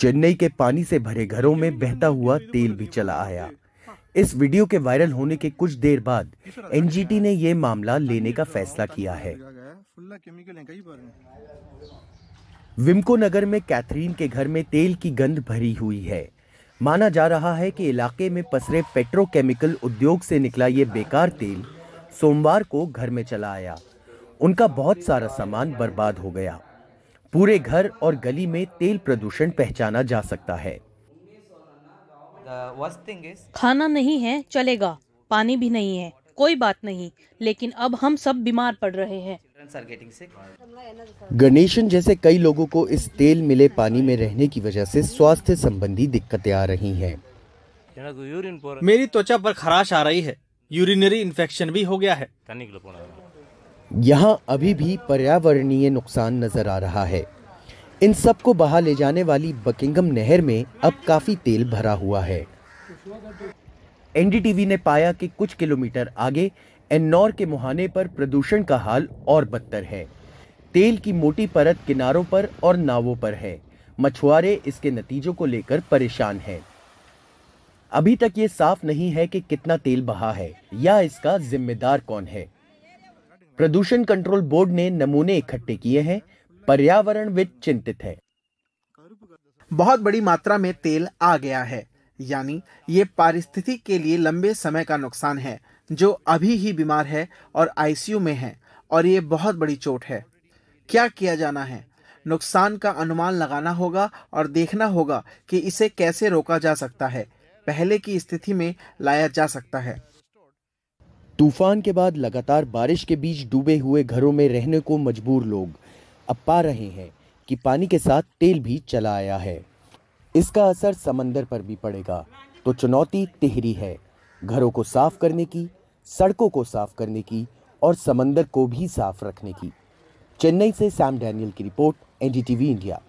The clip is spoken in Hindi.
चेन्नई के पानी से भरे घरों में बहता हुआ तेल भी चला आया इस वीडियो के वायरल होने के कुछ देर बाद एनजीटी ने यह मामला लेने का फैसला किया है विमको नगर में कैथरीन के घर में तेल की गंध भरी हुई है माना जा रहा है कि इलाके में पसरे पेट्रोकेमिकल उद्योग से निकला ये बेकार तेल सोमवार को घर में चला आया उनका बहुत सारा सामान बर्बाद हो गया पूरे घर और गली में तेल प्रदूषण पहचाना जा सकता है खाना नहीं है चलेगा पानी भी नहीं है कोई बात नहीं लेकिन अब हम सब बीमार पड़ रहे हैं गणेशन जैसे कई लोगों को इस तेल मिले पानी में रहने की वजह से स्वास्थ्य संबंधी दिक्कतें आ रही हैं। मेरी त्वचा पर खराश आ रही है यूरिनरी इन्फेक्शन भी हो गया है यहाँ अभी भी पर्यावरणीय नुकसान नज़र आ रहा है इन सब को बहा ले जाने वाली बकिंगम नहर में अब काफ़ी तेल भरा हुआ है एनडीटीवी ने पाया कि कुछ किलोमीटर आगे एन्नौर के मुहाने पर प्रदूषण का हाल और बदतर है तेल की मोटी परत किनारों पर और नावों पर है मछुआरे इसके नतीजों को लेकर परेशान हैं अभी तक ये साफ नहीं है कि कितना तेल बहा है या इसका जिम्मेदार कौन है प्रदूषण कंट्रोल बोर्ड ने नमूने इकट्ठे किए हैं पर्यावरणविद चिंतित है बहुत बड़ी मात्रा में तेल आ गया है यानी ये पारिस्थिति के लिए लंबे समय का नुकसान है जो अभी ही बीमार है और आईसीयू में है और ये बहुत बड़ी चोट है क्या किया जाना है नुकसान का अनुमान लगाना होगा और देखना होगा कि इसे कैसे रोका जा सकता है पहले की स्थिति में लाया जा सकता है तूफान के बाद लगातार बारिश के बीच डूबे हुए घरों में रहने को मजबूर लोग अब पा रहे हैं कि पानी के साथ तेल भी चला आया है इसका असर समंदर पर भी पड़ेगा तो चुनौती तिहरी है घरों को साफ करने की सड़कों को साफ करने की और समंदर को भी साफ रखने की चेन्नई से सैम डैनियल की रिपोर्ट एनडीटीवी इंडिया